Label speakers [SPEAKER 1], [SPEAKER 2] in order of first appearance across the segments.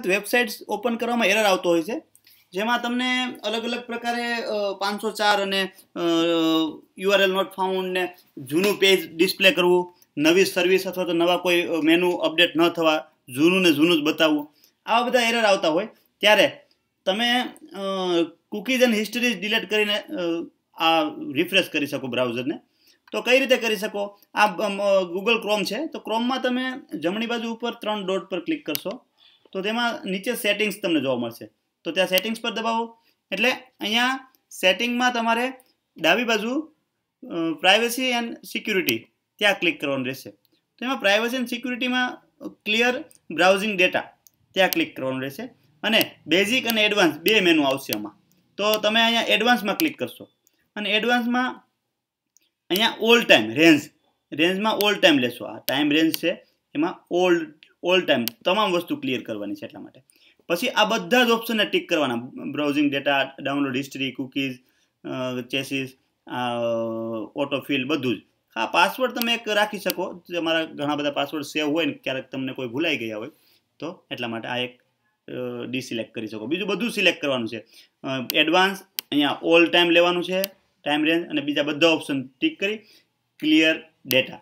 [SPEAKER 1] વખત websites open કરવામાં error આવતો હોય છે જેમાં તમને અલગ અલગ પ્રકારે પાંચસો ચાર અને યુઆરએલ નોટ ફાઉન્ડ ને જૂનું પેજ ડિસ્પ્લે કરવું નવી સર્વિસ અથવા તો નવા કોઈ મેનુ અપડેટ ન થવા જૂનું ને જૂનું જ બતાવવું આવા બધા એરર આવતા હોય ત્યારે તમે કુકીઝ એન્ડ હિસ્ટરીઝ ડિલેટ કરીને આ રિફ્રેશ કરી શકો બ્રાઉઝરને તો કઈ રીતે કરી શકો આ ગૂગલ ક્રોમ છે તો ક્રોમમાં તમે જમણી બાજુ ઉપર ત્રણ ડોટ પર ક્લિક કરશો તો તેમાં નીચે સેટિંગ્સ તમને જોવા મળશે તો ત્યાં સેટિંગ્સ પર દબાવો એટલે અહીંયા સેટિંગમાં તમારે ડાબી બાજુ પ્રાઇવસી એન્ડ સિક્યુરિટી ત્યાં ક્લિક કરવાનું રહેશે તો એમાં પ્રાઇવસી એન્ડ સિક્યુરિટીમાં ક્લિયર બ્રાઉઝિંગ ડેટા ત્યાં ક્લિક કરવાનું રહેશે અને બેઝિક અને એડવાન્સ બે મેનુ આવશે આમાં તો તમે અહીંયા એડવાન્સમાં ક્લિક કરશો અને એડવાન્સમાં અહીંયા ઓલ ટાઈમ રેન્જ રેન્જમાં ઓલ ટાઈમ લેશો આ ટાઈમ રેન્જ છે એમાં ઓલ ઓલ ટાઈમ તમામ વસ્તુ ક્લિયર કરવાની છે એટલા માટે પછી આ બધા જ ઓપ્શનને ટિક કરવાના browsing data download history cookies caches autofill બધું જ હા પાસવર્ડ તમે એક રાખી શકો તમારા ઘણા બધા પાસવર્ડ સેવ હોય ને ક્યારેક તમને કોઈ ભૂલાઈ ગયા હોય તો એટલા માટે આ એક ડિસિલેક્ટ કરી શકો બીજું બધું સિલેક્ટ કરવાનું છે એડવાન્સ અહીંયા ઓલ ટાઈમ લેવાનું છે ટાઈમ રેન્જ અને બીજા બધા ઓપ્શન ટિક કરી clear data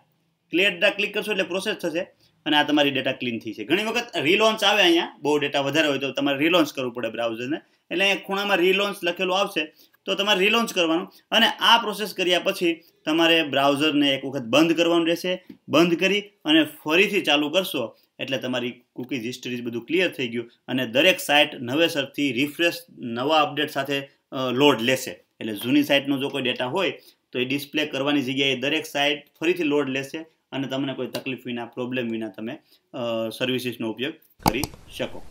[SPEAKER 1] clear data click કરશો એટલે પ્રોસેસ થશે અને આ તમારી ડેટા ક્લીન થઈ છે ઘણી વખત રીલોન્ચ આવે અહીંયા બહુ ડેટા વધારે હોય તો તમારે રીલોન્ચ કરવું પડે બ્રાઉઝરને એટલે અહીંયા ખૂણામાં રીલોન્ચ લખેલું આવશે તો તમારે રીલોન્ચ કરવાનું અને આ પ્રોસેસ કર્યા પછી તમારે બ્રાઉઝરને એક વખત બંધ કરવાનું રહેશે બંધ કરી અને ફરીથી ચાલુ કરશો એટલે તમારી કુકીઝ હિસ્ટરીઝ બધું ક્લિયર થઈ ગયું અને દરેક સાઇટ નવેસરથી રિફ્રેશ નવા અપડેટ સાથે લોડ લેશે એટલે જૂની સાઇટનો જો કોઈ ડેટા હોય તો એ ડિસ્પ્લે કરવાની જગ્યાએ દરેક સાઇટ ફરીથી લોડ લેશે અને તમને કોઈ તકલીફ વિના પ્રોબ્લેમ વિના તમે સર્વિસીસનો ઉપયોગ કરી શકો